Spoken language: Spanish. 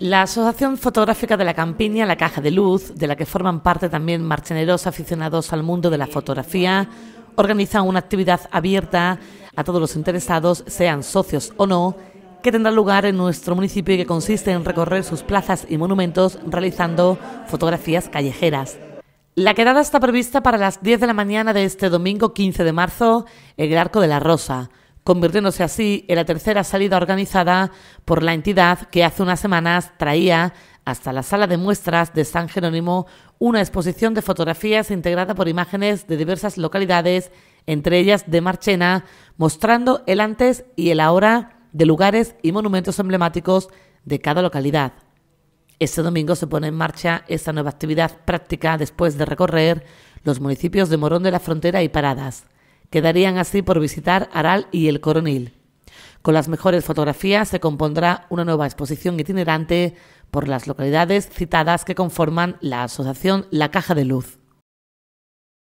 La Asociación Fotográfica de la Campiña, La Caja de Luz, de la que forman parte también marcheneros aficionados al mundo de la fotografía, organiza una actividad abierta a todos los interesados, sean socios o no, que tendrá lugar en nuestro municipio y que consiste en recorrer sus plazas y monumentos realizando fotografías callejeras. La quedada está prevista para las 10 de la mañana de este domingo 15 de marzo en el Arco de la Rosa convirtiéndose así en la tercera salida organizada por la entidad que hace unas semanas traía hasta la sala de muestras de San Jerónimo una exposición de fotografías integrada por imágenes de diversas localidades, entre ellas de Marchena, mostrando el antes y el ahora de lugares y monumentos emblemáticos de cada localidad. Este domingo se pone en marcha esta nueva actividad práctica después de recorrer los municipios de Morón de la Frontera y Paradas. Quedarían así por visitar Aral y el Coronil. Con las mejores fotografías se compondrá una nueva exposición itinerante por las localidades citadas que conforman la Asociación La Caja de Luz.